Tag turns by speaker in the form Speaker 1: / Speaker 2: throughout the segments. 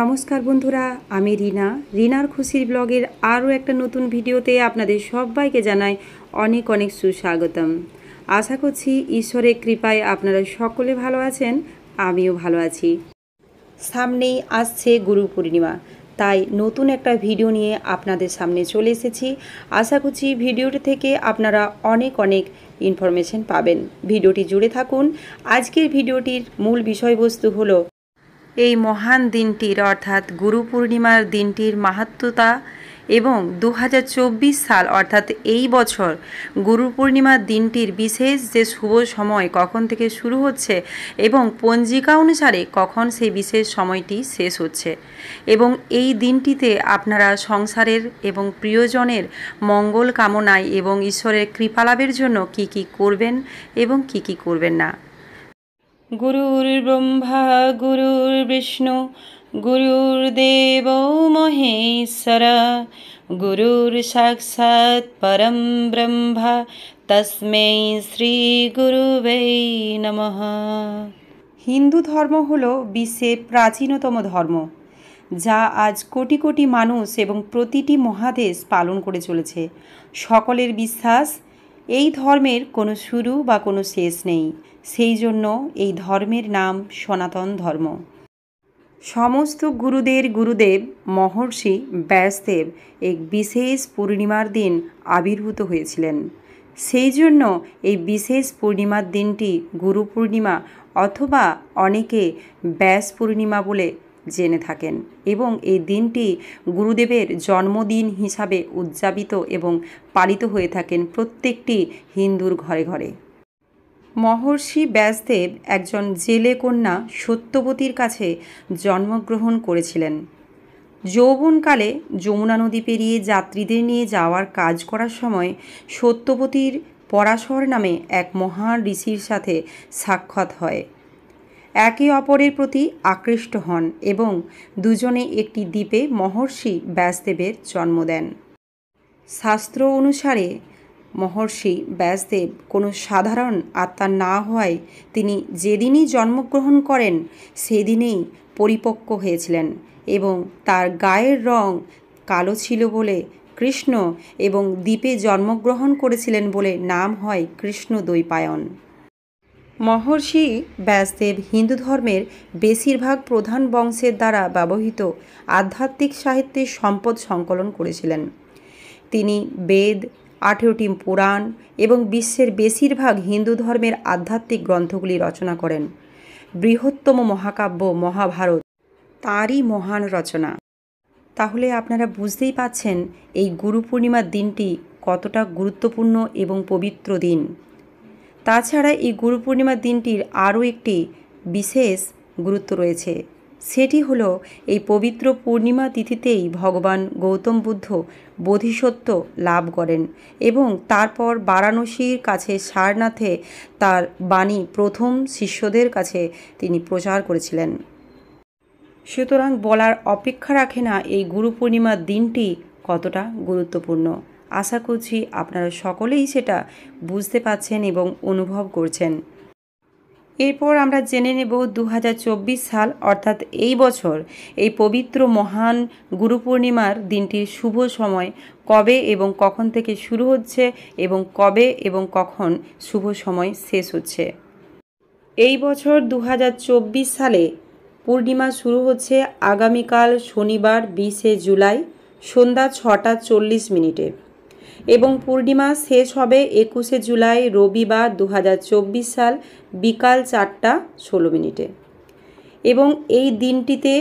Speaker 1: নমস্কার বন্ধুরা আমি রিনা রিনার খুশির ব্লগের আরও একটা নতুন ভিডিওতে আপনাদের সবাইকে জানাই অনেক অনেক সুস্বাগতম আশা করছি ঈশ্বরের কৃপায় আপনারা সকলে ভালো আছেন আমিও ভালো আছি সামনেই আসছে গুরু পূর্ণিমা তাই নতুন একটা ভিডিও নিয়ে আপনাদের সামনে চলে এসেছি আশা করছি ভিডিওটি থেকে আপনারা অনেক অনেক ইনফরমেশন পাবেন ভিডিওটি জুড়ে থাকুন আজকের ভিডিওটির মূল বিষয়বস্তু হলো এই মহান দিনটির অর্থাৎ গুরু পূর্ণিমার দিনটির মাহাত্মতা এবং দু সাল অর্থাৎ এই বছর গুরু পূর্ণিমার দিনটির বিশেষ যে শুভ সময় কখন থেকে শুরু হচ্ছে এবং পঞ্জিকা অনুসারে কখন সেই বিশেষ সময়টি শেষ হচ্ছে এবং এই দিনটিতে আপনারা সংসারের এবং প্রিয়জনের মঙ্গল কামনায় এবং ঈশ্বরের কৃপালাভের জন্য কি কি করবেন এবং কি কি করবেন না গুরুর ব্রহ্মা গুরুর দেব মহেশ্বর গুরুর সাক্ষাৎ পরম ব্রহ্মা তসমৈ শ্রী গুরুবৈ নম হিন্দু ধর্ম হল বিশ্বের প্রাচীনতম ধর্ম যা আজ কোটি কোটি মানুষ এবং প্রতিটি মহাদেশ পালন করে চলেছে সকলের বিশ্বাস এই ধর্মের কোনো শুরু বা কোনো শেষ নেই সেই জন্য এই ধর্মের নাম সনাতন ধর্ম সমস্ত গুরুদের গুরুদেব মহর্ষি ব্যাসদেব এক বিশেষ পূর্ণিমার দিন আবির্ভূত হয়েছিলেন সেই জন্য এই বিশেষ পূর্ণিমার দিনটি গুরু পূর্ণিমা অথবা অনেকে ব্যাস পূর্ণিমা বলে জেনে থাকেন এবং এই দিনটি গুরুদেবের জন্মদিন হিসাবে উদযাপিত এবং পালিত হয়ে থাকেন প্রত্যেকটি হিন্দুর ঘরে ঘরে মহর্ষি ব্যাসদেব একজন জেলে কন্যা সত্যবতীর কাছে জন্মগ্রহণ করেছিলেন যৌবনকালে যমুনা নদী পেরিয়ে যাত্রীদের নিয়ে যাওয়ার কাজ করার সময় সত্যবতীর পরাশর নামে এক মহান ঋষির সাথে সাক্ষাৎ হয় একে অপরের প্রতি আকৃষ্ট হন এবং দুজনে একটি দ্বীপে মহর্ষি ব্যাসদেবের জন্ম দেন শাস্ত্র অনুসারে মহর্ষি ব্যাসদেব কোনো সাধারণ আত্মা না হওয়ায় তিনি যেদিনই জন্মগ্রহণ করেন সেদিনেই পরিপক্ক হয়েছিলেন এবং তার গায়ের রং কালো ছিল বলে কৃষ্ণ এবং দ্বীপে জন্মগ্রহণ করেছিলেন বলে নাম হয় কৃষ্ণ দৈপায়ন মহর্ষি ব্যাসদেব হিন্দু ধর্মের বেশিরভাগ প্রধান বংশের দ্বারা ব্যবহৃত আধ্যাত্মিক সাহিত্যের সম্পদ সংকলন করেছিলেন তিনি বেদ আঠেরোটি পুরাণ এবং বিশ্বের বেশিরভাগ হিন্দু ধর্মের আধ্যাত্মিক গ্রন্থগুলি রচনা করেন বৃহত্তম মহাকাব্য মহাভারত তারই মহান রচনা তাহলে আপনারা বুঝতেই পাচ্ছেন এই গুরু পূর্ণিমার দিনটি কতটা গুরুত্বপূর্ণ এবং পবিত্র দিন তাছাড়া এই গুরু পূর্ণিমার দিনটির আরও একটি বিশেষ গুরুত্ব রয়েছে সেটি হল এই পবিত্র পূর্ণিমা তিথিতেই ভগবান গৌতম বুদ্ধ বোধিসত্ত্ব লাভ করেন এবং তারপর বারাণসীর কাছে সারনাথে তার বাণী প্রথম শিষ্যদের কাছে তিনি প্রচার করেছিলেন সুতরাং বলার অপেক্ষা রাখে না এই গুরু পূর্ণিমার দিনটি কতটা গুরুত্বপূর্ণ আশা করছি আপনারা সকলেই সেটা বুঝতে পাচ্ছেন এবং অনুভব করছেন এরপর আমরা জেনে নেব দু সাল অর্থাৎ এই বছর এই পবিত্র মহান গুরু পূর্ণিমার দিনটির শুভ সময় কবে এবং কখন থেকে শুরু হচ্ছে এবং কবে এবং কখন শুভ সময় শেষ হচ্ছে এই বছর দু সালে পূর্ণিমা শুরু হচ্ছে আগামীকাল শনিবার বিশে জুলাই সন্ধ্যা ছটা চল্লিশ মিনিটে এবং পূর্ণিমা শেষ হবে একুশে জুলাই রবিবার দু সাল বিকাল চারটা ষোলো মিনিটে এবং এই দিনটিতে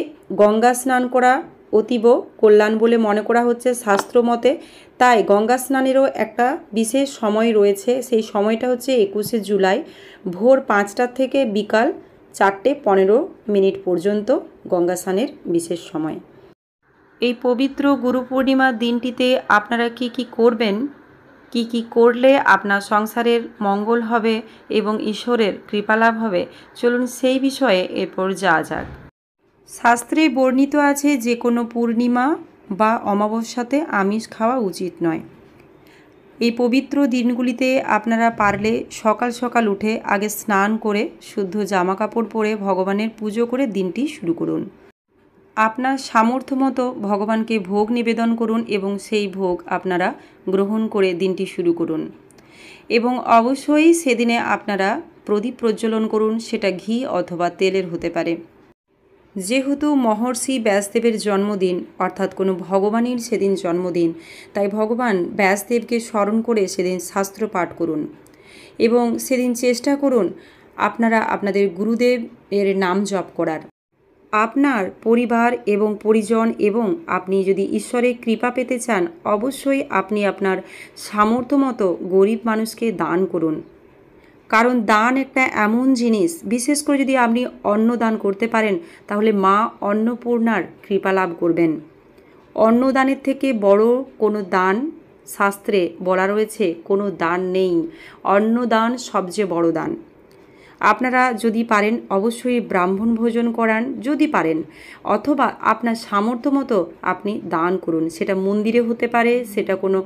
Speaker 1: গঙ্গা স্নান করা অতীব কল্যাণ বলে মনে করা হচ্ছে শাস্ত্র মতে তাই গঙ্গা স্নানেরও একটা বিশেষ সময় রয়েছে সেই সময়টা হচ্ছে একুশে জুলাই ভোর পাঁচটা থেকে বিকাল চারটে পনেরো মিনিট পর্যন্ত গঙ্গা স্নানের বিশেষ সময় এই পবিত্র গুরু পূর্ণিমার দিনটিতে আপনারা কি কি করবেন কি কি করলে আপনার সংসারের মঙ্গল হবে এবং ঈশ্বরের কৃপালাভ হবে চলুন সেই বিষয়ে এরপর যা যাক শাস্ত্রে বর্ণিত আছে যে কোনো পূর্ণিমা বা অমাবস্যাতে আমিষ খাওয়া উচিত নয় এই পবিত্র দিনগুলিতে আপনারা পারলে সকাল সকাল উঠে আগে স্নান করে শুদ্ধ জামা কাপড় পরে ভগবানের পুজো করে দিনটি শুরু করুন আপনার সামর্থ্য মতো ভগবানকে ভোগ নিবেদন করুন এবং সেই ভোগ আপনারা গ্রহণ করে দিনটি শুরু করুন এবং অবশ্যই সেদিনে আপনারা প্রদীপ প্রজ্বলন করুন সেটা ঘি অথবা তেলের হতে পারে যেহেতু মহর্ষি ব্যাসদেবের জন্মদিন অর্থাৎ কোনো ভগবানের সেদিন জন্মদিন তাই ভগবান ব্যাসদেবকে স্মরণ করে সেদিন শাস্ত্র পাঠ করুন এবং সেদিন চেষ্টা করুন আপনারা আপনাদের গুরুদেব এর নাম জপ করার আপনার পরিবার এবং পরিজন এবং আপনি যদি ঈশ্বরের কৃপা পেতে চান অবশ্যই আপনি আপনার সামর্থ্য মতো গরিব মানুষকে দান করুন কারণ দান একটা এমন জিনিস বিশেষ করে যদি আপনি অন্ন দান করতে পারেন তাহলে মা অন্নপূর্ণার কৃপা লাভ করবেন অন্নদানের থেকে বড় কোনো দান শাস্ত্রে বলা রয়েছে কোনো দান নেই অন্নদান সবচেয়ে বড় দান আপনারা যদি পারেন অবশ্যই ব্রাহ্মণ ভোজন করান যদি পারেন অথবা আপনার সামর্থ্য মতো আপনি দান করুন সেটা মন্দিরে হতে পারে সেটা কোনো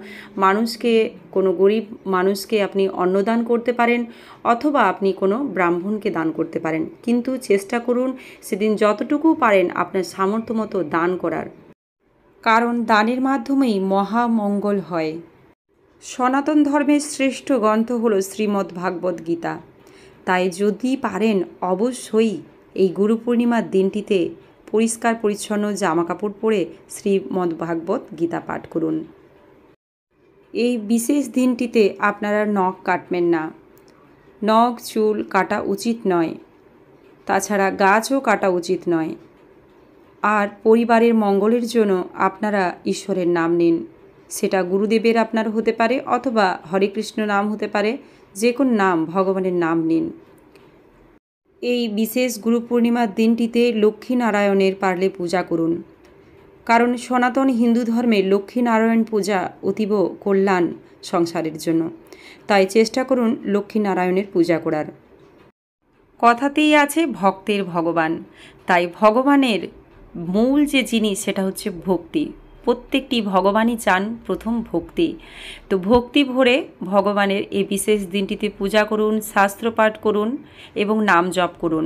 Speaker 1: মানুষকে কোনো গরিব মানুষকে আপনি অন্নদান করতে পারেন অথবা আপনি কোনো ব্রাহ্মণকে দান করতে পারেন কিন্তু চেষ্টা করুন সেদিন যতটুকু পারেন আপনার সামর্থ্য মতো দান করার কারণ দানের মাধ্যমেই মহামঙ্গল হয় সনাতন ধর্মের শ্রেষ্ঠ গ্রন্থ হল শ্রীমদ্ ভাগবত গীতা তাই যদি পারেন অবশ্যই এই গুরু পূর্ণিমার দিনটিতে পরিষ্কার পরিচ্ছন্ন জামাকাপড় পরে শ্রীমদ্ভাগবত গীতা পাঠ করুন এই বিশেষ দিনটিতে আপনারা নখ কাটবেন না নখ চুল কাটা উচিত নয় তাছাড়া গাছও কাটা উচিত নয় আর পরিবারের মঙ্গলের জন্য আপনারা ঈশ্বরের নাম নিন সেটা গুরুদেবের আপনার হতে পারে অথবা হরে কৃষ্ণ নাম হতে পারে যে কোন নাম ভগবানের নাম নিন এই বিশেষ গুরু পূর্ণিমার দিনটিতে লক্ষ্মীনারায়ণের পারলে পূজা করুন কারণ সনাতন হিন্দু ধর্মে লক্ষ্মীনারায়ণ পূজা অতীব কল্যাণ সংসারের জন্য তাই চেষ্টা করুন লক্ষ্মীনারায়ণের পূজা করার কথাতেই আছে ভক্তের ভগবান তাই ভগবানের মূল যে জিনিস সেটা হচ্ছে ভক্তি প্রত্যেকটি ভগবানই চান প্রথম ভক্তি তো ভক্তি ভরে ভগবানের এই বিশেষ দিনটিতে পূজা করুন শাস্ত্র পাঠ করুন এবং নাম জপ করুন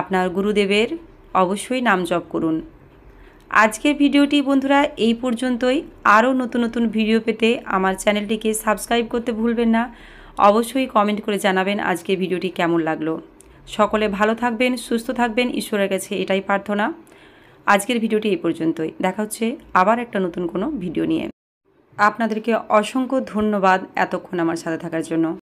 Speaker 1: আপনার গুরুদেবের অবশ্যই নাম জপ করুন আজকের ভিডিওটি বন্ধুরা এই পর্যন্তই আরও নতুন নতুন ভিডিও পেতে আমার চ্যানেলটিকে সাবস্ক্রাইব করতে ভুলবেন না অবশ্যই কমেন্ট করে জানাবেন আজকের ভিডিওটি কেমন লাগলো সকলে ভালো থাকবেন সুস্থ থাকবেন ঈশ্বরের কাছে এটাই প্রার্থনা আজকের ভিডিওটি এই পর্যন্তই দেখা হচ্ছে আবার একটা নতুন কোনো ভিডিও নিয়ে আপনাদেরকে অসংখ্য ধন্যবাদ এতক্ষণ আমার সাথে থাকার জন্য